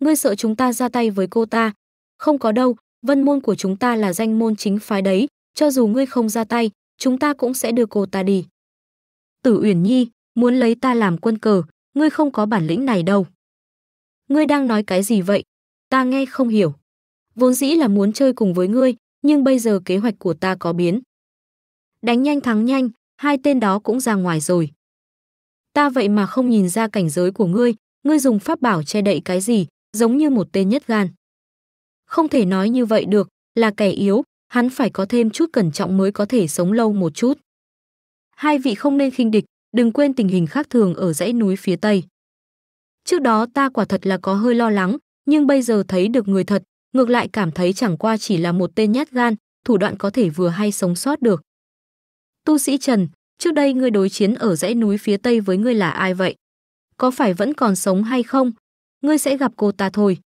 Ngươi sợ chúng ta ra tay với cô ta. Không có đâu, vân môn của chúng ta là danh môn chính phái đấy. Cho dù ngươi không ra tay, chúng ta cũng sẽ đưa cô ta đi. Tử Uyển Nhi, muốn lấy ta làm quân cờ, ngươi không có bản lĩnh này đâu. Ngươi đang nói cái gì vậy? Ta nghe không hiểu. Vốn dĩ là muốn chơi cùng với ngươi, nhưng bây giờ kế hoạch của ta có biến. Đánh nhanh thắng nhanh, hai tên đó cũng ra ngoài rồi. Ta vậy mà không nhìn ra cảnh giới của ngươi, ngươi dùng pháp bảo che đậy cái gì, giống như một tên nhất gan. Không thể nói như vậy được, là kẻ yếu, hắn phải có thêm chút cẩn trọng mới có thể sống lâu một chút. Hai vị không nên khinh địch, đừng quên tình hình khác thường ở dãy núi phía Tây. Trước đó ta quả thật là có hơi lo lắng, nhưng bây giờ thấy được người thật, ngược lại cảm thấy chẳng qua chỉ là một tên nhát gan, thủ đoạn có thể vừa hay sống sót được. Tu sĩ Trần, trước đây ngươi đối chiến ở dãy núi phía Tây với ngươi là ai vậy? Có phải vẫn còn sống hay không? Ngươi sẽ gặp cô ta thôi.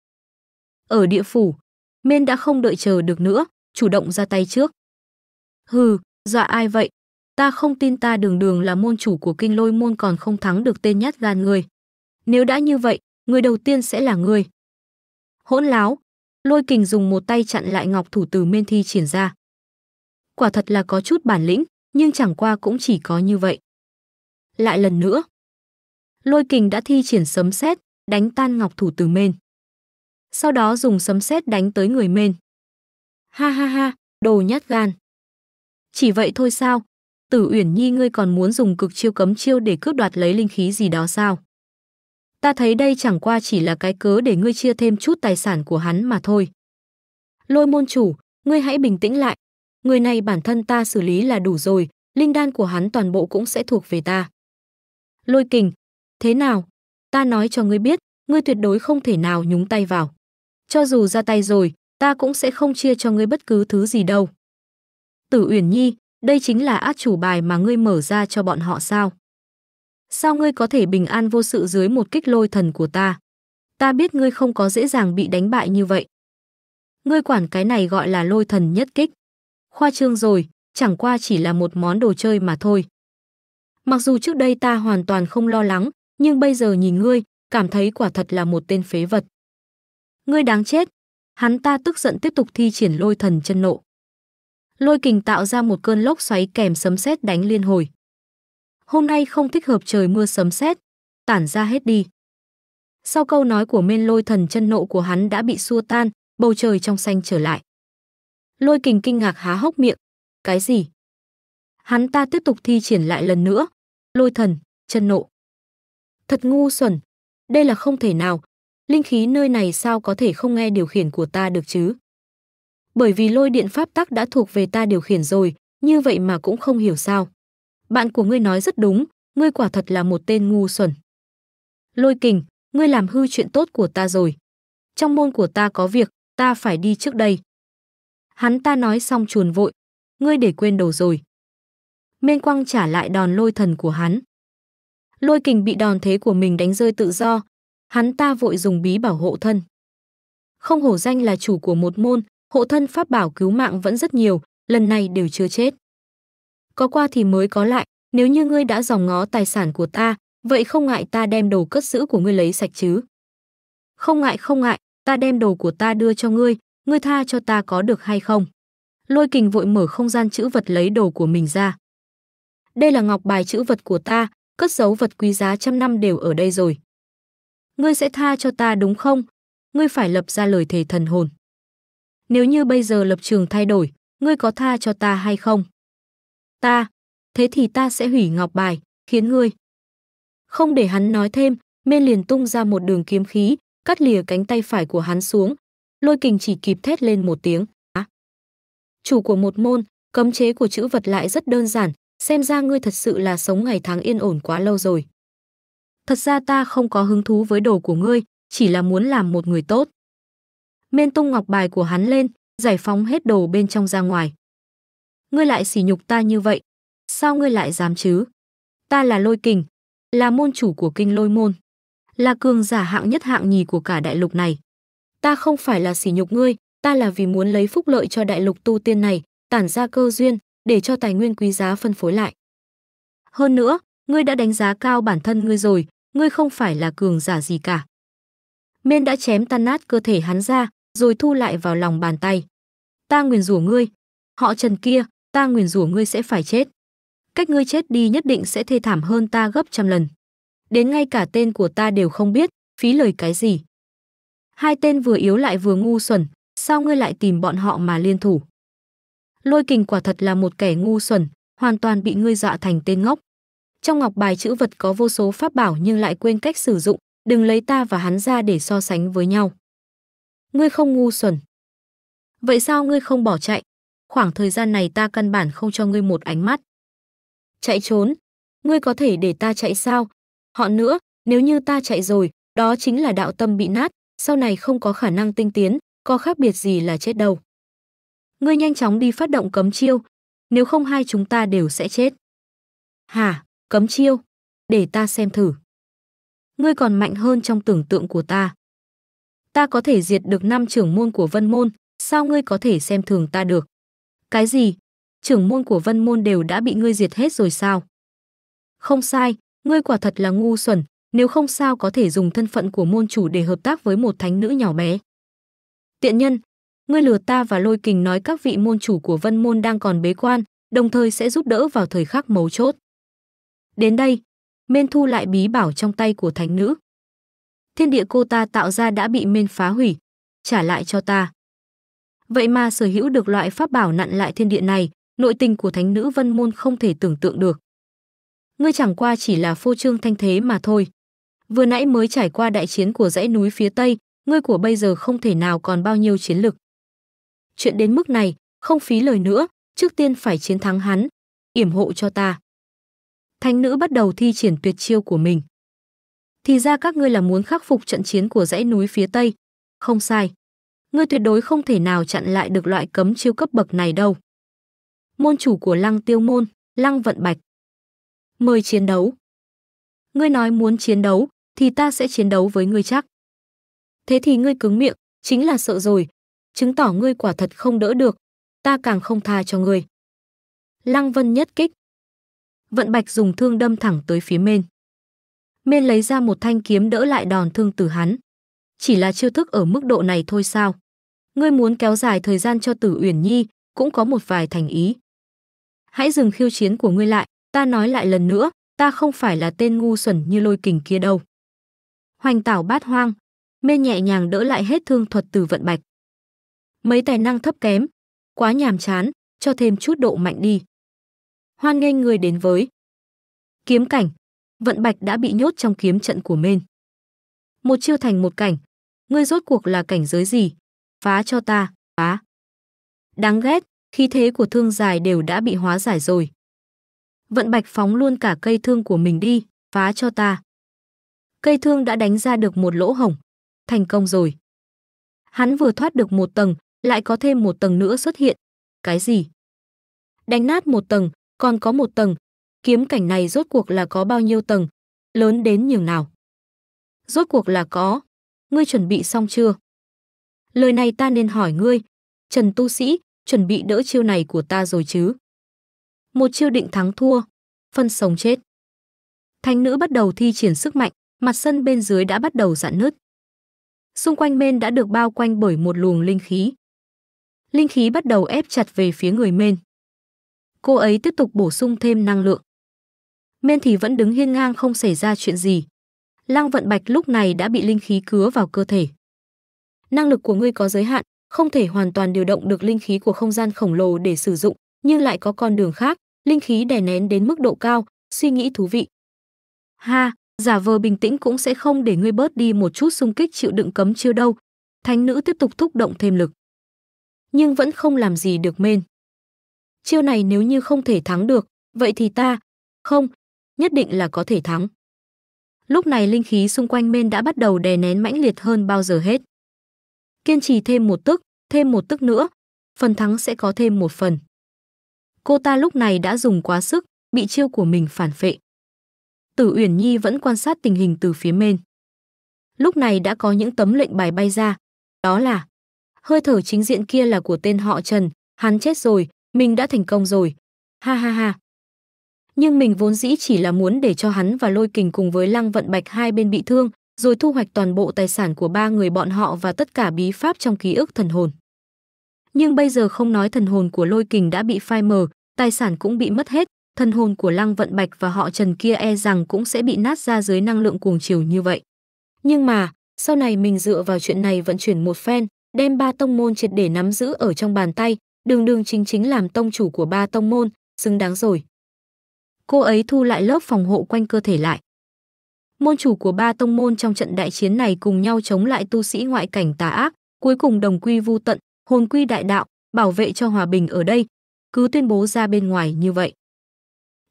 Ở địa phủ, Mên đã không đợi chờ được nữa, chủ động ra tay trước. Hừ, dọa ai vậy? Ta không tin ta đường đường là môn chủ của kinh lôi môn còn không thắng được tên nhát gan người. Nếu đã như vậy, người đầu tiên sẽ là người. Hỗn láo, lôi kình dùng một tay chặn lại ngọc thủ từ miên thi triển ra. Quả thật là có chút bản lĩnh, nhưng chẳng qua cũng chỉ có như vậy. Lại lần nữa, lôi kình đã thi triển sấm sét, đánh tan ngọc thủ từ mên. Sau đó dùng sấm sét đánh tới người mên. Ha ha ha, đồ nhát gan. Chỉ vậy thôi sao, Tử Uyển Nhi ngươi còn muốn dùng cực chiêu cấm chiêu để cướp đoạt lấy linh khí gì đó sao? Ta thấy đây chẳng qua chỉ là cái cớ để ngươi chia thêm chút tài sản của hắn mà thôi. Lôi môn chủ, ngươi hãy bình tĩnh lại. Người này bản thân ta xử lý là đủ rồi, linh đan của hắn toàn bộ cũng sẽ thuộc về ta. Lôi kình, thế nào? Ta nói cho ngươi biết, ngươi tuyệt đối không thể nào nhúng tay vào. Cho dù ra tay rồi, ta cũng sẽ không chia cho ngươi bất cứ thứ gì đâu. Tử Uyển Nhi, đây chính là át chủ bài mà ngươi mở ra cho bọn họ sao? Sao ngươi có thể bình an vô sự dưới một kích lôi thần của ta? Ta biết ngươi không có dễ dàng bị đánh bại như vậy. Ngươi quản cái này gọi là lôi thần nhất kích. Khoa trương rồi, chẳng qua chỉ là một món đồ chơi mà thôi. Mặc dù trước đây ta hoàn toàn không lo lắng, nhưng bây giờ nhìn ngươi, cảm thấy quả thật là một tên phế vật. Ngươi đáng chết. Hắn ta tức giận tiếp tục thi triển lôi thần chân nộ lôi kình tạo ra một cơn lốc xoáy kèm sấm sét đánh liên hồi. Hôm nay không thích hợp trời mưa sấm sét, tản ra hết đi. Sau câu nói của Mên Lôi Thần chân nộ của hắn đã bị xua tan, bầu trời trong xanh trở lại. Lôi Kình kinh ngạc há hốc miệng, cái gì? Hắn ta tiếp tục thi triển lại lần nữa, Lôi Thần, chân nộ. Thật ngu xuẩn, đây là không thể nào, linh khí nơi này sao có thể không nghe điều khiển của ta được chứ? bởi vì lôi điện pháp tắc đã thuộc về ta điều khiển rồi, như vậy mà cũng không hiểu sao. Bạn của ngươi nói rất đúng, ngươi quả thật là một tên ngu xuẩn. Lôi kình, ngươi làm hư chuyện tốt của ta rồi. Trong môn của ta có việc, ta phải đi trước đây. Hắn ta nói xong chuồn vội, ngươi để quên đầu rồi. Mên quăng trả lại đòn lôi thần của hắn. Lôi kình bị đòn thế của mình đánh rơi tự do, hắn ta vội dùng bí bảo hộ thân. Không hổ danh là chủ của một môn, hộ thân pháp bảo cứu mạng vẫn rất nhiều, lần này đều chưa chết. Có qua thì mới có lại, nếu như ngươi đã dòng ngó tài sản của ta, vậy không ngại ta đem đồ cất giữ của ngươi lấy sạch chứ. Không ngại không ngại, ta đem đồ của ta đưa cho ngươi, ngươi tha cho ta có được hay không? Lôi kình vội mở không gian chữ vật lấy đồ của mình ra. Đây là ngọc bài chữ vật của ta, cất giấu vật quý giá trăm năm đều ở đây rồi. Ngươi sẽ tha cho ta đúng không? Ngươi phải lập ra lời thề thần hồn nếu như bây giờ lập trường thay đổi, ngươi có tha cho ta hay không? Ta, thế thì ta sẽ hủy ngọc bài, khiến ngươi. Không để hắn nói thêm, mê liền tung ra một đường kiếm khí, cắt lìa cánh tay phải của hắn xuống. Lôi kình chỉ kịp thét lên một tiếng. À. Chủ của một môn, cấm chế của chữ vật lại rất đơn giản, xem ra ngươi thật sự là sống ngày tháng yên ổn quá lâu rồi. Thật ra ta không có hứng thú với đồ của ngươi, chỉ là muốn làm một người tốt men tung ngọc bài của hắn lên, giải phóng hết đồ bên trong ra ngoài. Ngươi lại sỉ nhục ta như vậy, sao ngươi lại dám chứ? Ta là Lôi Kình, là môn chủ của Kinh Lôi môn, là cường giả hạng nhất hạng nhì của cả đại lục này. Ta không phải là sỉ nhục ngươi, ta là vì muốn lấy phúc lợi cho đại lục tu tiên này, tản ra cơ duyên để cho tài nguyên quý giá phân phối lại. Hơn nữa, ngươi đã đánh giá cao bản thân ngươi rồi, ngươi không phải là cường giả gì cả. Miên đã chém tan nát cơ thể hắn ra, rồi thu lại vào lòng bàn tay. Ta nguyền rủa ngươi, họ Trần kia, ta nguyền rủa ngươi sẽ phải chết. Cách ngươi chết đi nhất định sẽ thê thảm hơn ta gấp trăm lần. Đến ngay cả tên của ta đều không biết, phí lời cái gì. Hai tên vừa yếu lại vừa ngu xuẩn, sao ngươi lại tìm bọn họ mà liên thủ? Lôi kình quả thật là một kẻ ngu xuẩn, hoàn toàn bị ngươi dọa thành tên ngốc. Trong ngọc bài chữ vật có vô số pháp bảo nhưng lại quên cách sử dụng, đừng lấy ta và hắn ra để so sánh với nhau. Ngươi không ngu xuẩn. Vậy sao ngươi không bỏ chạy? Khoảng thời gian này ta căn bản không cho ngươi một ánh mắt. Chạy trốn? Ngươi có thể để ta chạy sao? Họ nữa, nếu như ta chạy rồi, đó chính là đạo tâm bị nát, sau này không có khả năng tinh tiến, có khác biệt gì là chết đâu. Ngươi nhanh chóng đi phát động cấm chiêu, nếu không hai chúng ta đều sẽ chết. Hả, cấm chiêu? Để ta xem thử. Ngươi còn mạnh hơn trong tưởng tượng của ta ta có thể diệt được năm trưởng môn của vân môn, sao ngươi có thể xem thường ta được? Cái gì? Trưởng môn của vân môn đều đã bị ngươi diệt hết rồi sao? Không sai, ngươi quả thật là ngu xuẩn, nếu không sao có thể dùng thân phận của môn chủ để hợp tác với một thánh nữ nhỏ bé. Tiện nhân, ngươi lừa ta và lôi kình nói các vị môn chủ của vân môn đang còn bế quan, đồng thời sẽ giúp đỡ vào thời khắc mấu chốt. Đến đây, Mên Thu lại bí bảo trong tay của thánh nữ thiên địa cô ta tạo ra đã bị men phá hủy, trả lại cho ta. Vậy mà sở hữu được loại pháp bảo nặn lại thiên địa này, nội tình của thánh nữ Vân Môn không thể tưởng tượng được. Ngươi chẳng qua chỉ là phô trương thanh thế mà thôi. Vừa nãy mới trải qua đại chiến của dãy núi phía Tây, ngươi của bây giờ không thể nào còn bao nhiêu chiến lực. Chuyện đến mức này, không phí lời nữa, trước tiên phải chiến thắng hắn, yểm hộ cho ta. Thánh nữ bắt đầu thi triển tuyệt chiêu của mình thì ra các ngươi là muốn khắc phục trận chiến của dãy núi phía tây không sai ngươi tuyệt đối không thể nào chặn lại được loại cấm chiêu cấp bậc này đâu môn chủ của lăng tiêu môn lăng vận bạch mời chiến đấu ngươi nói muốn chiến đấu thì ta sẽ chiến đấu với ngươi chắc thế thì ngươi cứng miệng chính là sợ rồi chứng tỏ ngươi quả thật không đỡ được ta càng không tha cho ngươi lăng vân nhất kích vận bạch dùng thương đâm thẳng tới phía mên men lấy ra một thanh kiếm đỡ lại đòn thương tử hắn. Chỉ là chiêu thức ở mức độ này thôi sao? Ngươi muốn kéo dài thời gian cho Tử Uyển Nhi, cũng có một vài thành ý. Hãy dừng khiêu chiến của ngươi lại, ta nói lại lần nữa, ta không phải là tên ngu xuẩn như lôi kình kia đâu. Hoành tảo bát hoang, mê nhẹ nhàng đỡ lại hết thương thuật từ vận bạch. Mấy tài năng thấp kém, quá nhàm chán, cho thêm chút độ mạnh đi. Hoan nghênh người đến với. Kiếm cảnh, vận bạch đã bị nhốt trong kiếm trận của mên. Một chiêu thành một cảnh, ngươi rốt cuộc là cảnh giới gì? Phá cho ta, phá. Đáng ghét, khí thế của thương dài đều đã bị hóa giải rồi. Vận bạch phóng luôn cả cây thương của mình đi, phá cho ta. Cây thương đã đánh ra được một lỗ hổng, thành công rồi. Hắn vừa thoát được một tầng, lại có thêm một tầng nữa xuất hiện. Cái gì? Đánh nát một tầng, còn có một tầng, kiếm cảnh này rốt cuộc là có bao nhiêu tầng, lớn đến nhường nào. Rốt cuộc là có, ngươi chuẩn bị xong chưa? Lời này ta nên hỏi ngươi, Trần Tu Sĩ, chuẩn bị đỡ chiêu này của ta rồi chứ? Một chiêu định thắng thua, phân sống chết. Thánh nữ bắt đầu thi triển sức mạnh, mặt sân bên dưới đã bắt đầu dạn nứt. Xung quanh mên đã được bao quanh bởi một luồng linh khí. Linh khí bắt đầu ép chặt về phía người mên. Cô ấy tiếp tục bổ sung thêm năng lượng men thì vẫn đứng hiên ngang không xảy ra chuyện gì. Lăng vận bạch lúc này đã bị linh khí cứa vào cơ thể. Năng lực của ngươi có giới hạn, không thể hoàn toàn điều động được linh khí của không gian khổng lồ để sử dụng, nhưng lại có con đường khác, linh khí đè nén đến mức độ cao, suy nghĩ thú vị. Ha, giả vờ bình tĩnh cũng sẽ không để ngươi bớt đi một chút xung kích chịu đựng cấm chưa đâu. Thánh nữ tiếp tục thúc động thêm lực. Nhưng vẫn không làm gì được men. Chiêu này nếu như không thể thắng được, vậy thì ta, không, nhất định là có thể thắng. Lúc này linh khí xung quanh bên đã bắt đầu đè nén mãnh liệt hơn bao giờ hết. Kiên trì thêm một tức, thêm một tức nữa, phần thắng sẽ có thêm một phần. Cô ta lúc này đã dùng quá sức, bị chiêu của mình phản phệ. Tử Uyển Nhi vẫn quan sát tình hình từ phía bên. Lúc này đã có những tấm lệnh bài bay ra, đó là hơi thở chính diện kia là của tên họ Trần, hắn chết rồi, mình đã thành công rồi. Ha ha ha nhưng mình vốn dĩ chỉ là muốn để cho hắn và lôi kình cùng với lăng vận bạch hai bên bị thương, rồi thu hoạch toàn bộ tài sản của ba người bọn họ và tất cả bí pháp trong ký ức thần hồn. Nhưng bây giờ không nói thần hồn của lôi kình đã bị phai mờ, tài sản cũng bị mất hết, thần hồn của lăng vận bạch và họ trần kia e rằng cũng sẽ bị nát ra dưới năng lượng cuồng chiều như vậy. Nhưng mà, sau này mình dựa vào chuyện này vận chuyển một phen, đem ba tông môn triệt để nắm giữ ở trong bàn tay, đường đường chính chính làm tông chủ của ba tông môn, xứng đáng rồi cô ấy thu lại lớp phòng hộ quanh cơ thể lại. Môn chủ của ba tông môn trong trận đại chiến này cùng nhau chống lại tu sĩ ngoại cảnh tà ác, cuối cùng đồng quy vu tận, hồn quy đại đạo, bảo vệ cho hòa bình ở đây, cứ tuyên bố ra bên ngoài như vậy.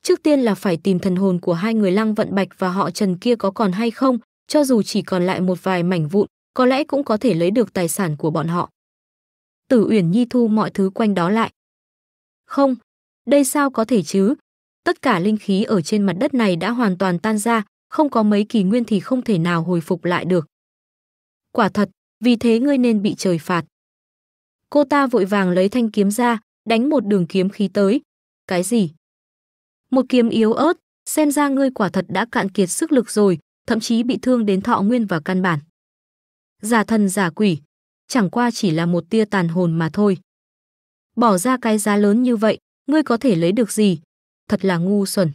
Trước tiên là phải tìm thần hồn của hai người Lăng Vận Bạch và họ Trần kia có còn hay không, cho dù chỉ còn lại một vài mảnh vụn, có lẽ cũng có thể lấy được tài sản của bọn họ. Tử Uyển Nhi thu mọi thứ quanh đó lại. Không, đây sao có thể chứ, tất cả linh khí ở trên mặt đất này đã hoàn toàn tan ra, không có mấy kỳ nguyên thì không thể nào hồi phục lại được. Quả thật, vì thế ngươi nên bị trời phạt. Cô ta vội vàng lấy thanh kiếm ra, đánh một đường kiếm khí tới. Cái gì? Một kiếm yếu ớt, xem ra ngươi quả thật đã cạn kiệt sức lực rồi, thậm chí bị thương đến thọ nguyên và căn bản. Giả thần giả quỷ, chẳng qua chỉ là một tia tàn hồn mà thôi. Bỏ ra cái giá lớn như vậy, ngươi có thể lấy được gì, thật là ngu xuẩn.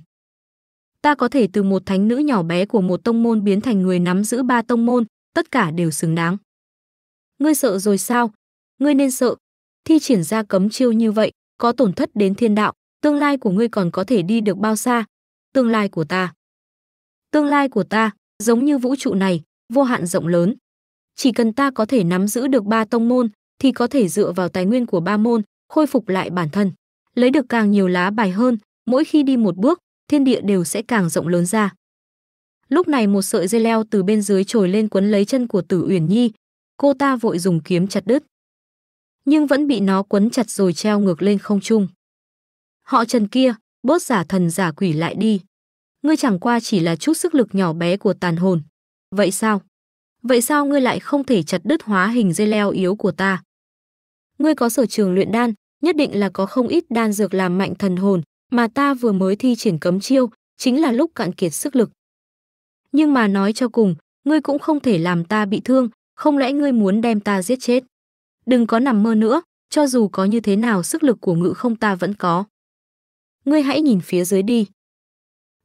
Ta có thể từ một thánh nữ nhỏ bé của một tông môn biến thành người nắm giữ ba tông môn, tất cả đều xứng đáng. Ngươi sợ rồi sao? Ngươi nên sợ. Thi triển ra cấm chiêu như vậy, có tổn thất đến thiên đạo, tương lai của ngươi còn có thể đi được bao xa? Tương lai của ta. Tương lai của ta, giống như vũ trụ này, vô hạn rộng lớn. Chỉ cần ta có thể nắm giữ được ba tông môn, thì có thể dựa vào tài nguyên của ba môn, khôi phục lại bản thân, lấy được càng nhiều lá bài hơn, mỗi khi đi một bước, thiên địa đều sẽ càng rộng lớn ra. Lúc này một sợi dây leo từ bên dưới trồi lên quấn lấy chân của Tử Uyển Nhi, cô ta vội dùng kiếm chặt đứt. Nhưng vẫn bị nó quấn chặt rồi treo ngược lên không trung. Họ Trần kia, bớt giả thần giả quỷ lại đi. Ngươi chẳng qua chỉ là chút sức lực nhỏ bé của tàn hồn. Vậy sao? Vậy sao ngươi lại không thể chặt đứt hóa hình dây leo yếu của ta? Ngươi có sở trường luyện đan, nhất định là có không ít đan dược làm mạnh thần hồn, mà ta vừa mới thi triển cấm chiêu, chính là lúc cạn kiệt sức lực. Nhưng mà nói cho cùng, ngươi cũng không thể làm ta bị thương, không lẽ ngươi muốn đem ta giết chết? Đừng có nằm mơ nữa, cho dù có như thế nào sức lực của ngự không ta vẫn có. Ngươi hãy nhìn phía dưới đi.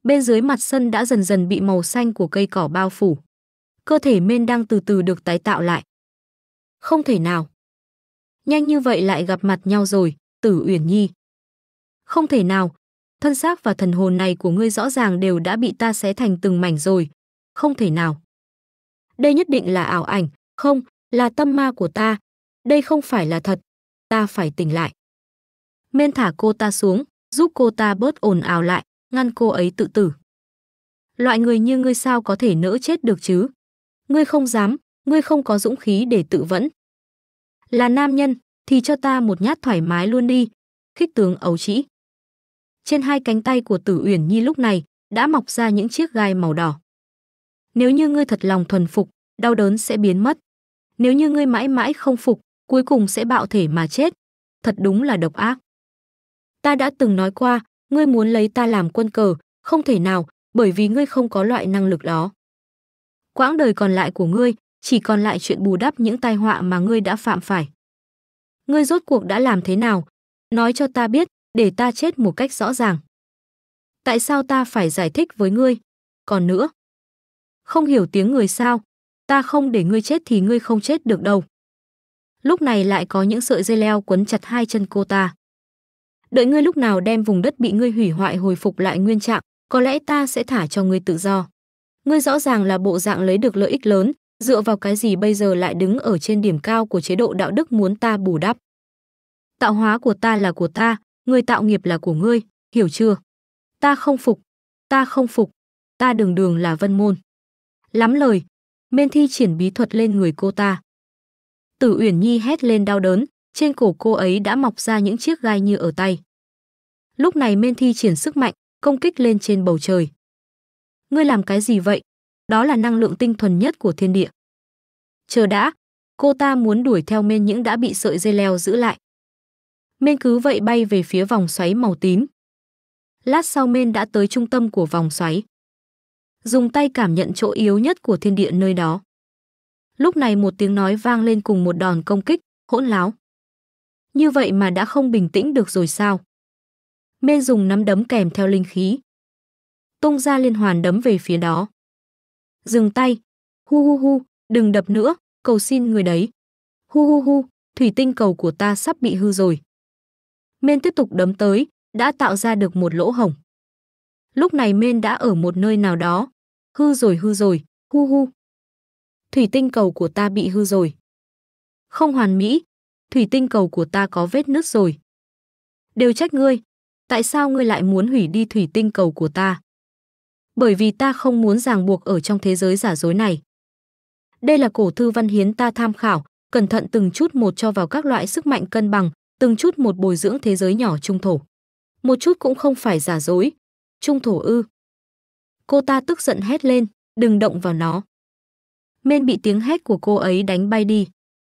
Bên dưới mặt sân đã dần dần bị màu xanh của cây cỏ bao phủ. Cơ thể men đang từ từ được tái tạo lại. Không thể nào. Nhanh như vậy lại gặp mặt nhau rồi, tử Uyển Nhi, không thể nào, thân xác và thần hồn này của ngươi rõ ràng đều đã bị ta xé thành từng mảnh rồi. Không thể nào. Đây nhất định là ảo ảnh, không, là tâm ma của ta. Đây không phải là thật, ta phải tỉnh lại. Men thả cô ta xuống, giúp cô ta bớt ồn ào lại, ngăn cô ấy tự tử. Loại người như ngươi sao có thể nỡ chết được chứ? Ngươi không dám, ngươi không có dũng khí để tự vẫn. Là nam nhân, thì cho ta một nhát thoải mái luôn đi. Khích tướng ấu trĩ trên hai cánh tay của Tử Uyển Nhi lúc này đã mọc ra những chiếc gai màu đỏ. Nếu như ngươi thật lòng thuần phục, đau đớn sẽ biến mất. Nếu như ngươi mãi mãi không phục, cuối cùng sẽ bạo thể mà chết. Thật đúng là độc ác. Ta đã từng nói qua, ngươi muốn lấy ta làm quân cờ, không thể nào, bởi vì ngươi không có loại năng lực đó. Quãng đời còn lại của ngươi chỉ còn lại chuyện bù đắp những tai họa mà ngươi đã phạm phải. Ngươi rốt cuộc đã làm thế nào? Nói cho ta biết, để ta chết một cách rõ ràng. Tại sao ta phải giải thích với ngươi? Còn nữa, không hiểu tiếng người sao, ta không để ngươi chết thì ngươi không chết được đâu. Lúc này lại có những sợi dây leo quấn chặt hai chân cô ta. Đợi ngươi lúc nào đem vùng đất bị ngươi hủy hoại hồi phục lại nguyên trạng, có lẽ ta sẽ thả cho ngươi tự do. Ngươi rõ ràng là bộ dạng lấy được lợi ích lớn, dựa vào cái gì bây giờ lại đứng ở trên điểm cao của chế độ đạo đức muốn ta bù đắp. Tạo hóa của ta là của ta, Người tạo nghiệp là của ngươi, hiểu chưa? Ta không phục, ta không phục, ta đường đường là vân môn. Lắm lời, Mên Thi triển bí thuật lên người cô ta. Tử Uyển Nhi hét lên đau đớn, trên cổ cô ấy đã mọc ra những chiếc gai như ở tay. Lúc này Mên Thi triển sức mạnh, công kích lên trên bầu trời. Ngươi làm cái gì vậy? Đó là năng lượng tinh thuần nhất của thiên địa. Chờ đã, cô ta muốn đuổi theo Mên những đã bị sợi dây leo giữ lại men cứ vậy bay về phía vòng xoáy màu tím. Lát sau men đã tới trung tâm của vòng xoáy. Dùng tay cảm nhận chỗ yếu nhất của thiên địa nơi đó. Lúc này một tiếng nói vang lên cùng một đòn công kích, hỗn láo. Như vậy mà đã không bình tĩnh được rồi sao? Men dùng nắm đấm kèm theo linh khí. Tung ra liên hoàn đấm về phía đó. Dừng tay. Hu hu hu, đừng đập nữa, cầu xin người đấy. Hu hu hu, thủy tinh cầu của ta sắp bị hư rồi. Mên tiếp tục đấm tới, đã tạo ra được một lỗ hổng. Lúc này Mên đã ở một nơi nào đó. Hư rồi hư rồi, hu hu. Thủy tinh cầu của ta bị hư rồi. Không hoàn mỹ, thủy tinh cầu của ta có vết nứt rồi. Đều trách ngươi, tại sao ngươi lại muốn hủy đi thủy tinh cầu của ta? Bởi vì ta không muốn ràng buộc ở trong thế giới giả dối này. Đây là cổ thư văn hiến ta tham khảo, cẩn thận từng chút một cho vào các loại sức mạnh cân bằng, từng chút một bồi dưỡng thế giới nhỏ trung thổ. Một chút cũng không phải giả dối. Trung thổ ư. Cô ta tức giận hét lên, đừng động vào nó. Mên bị tiếng hét của cô ấy đánh bay đi.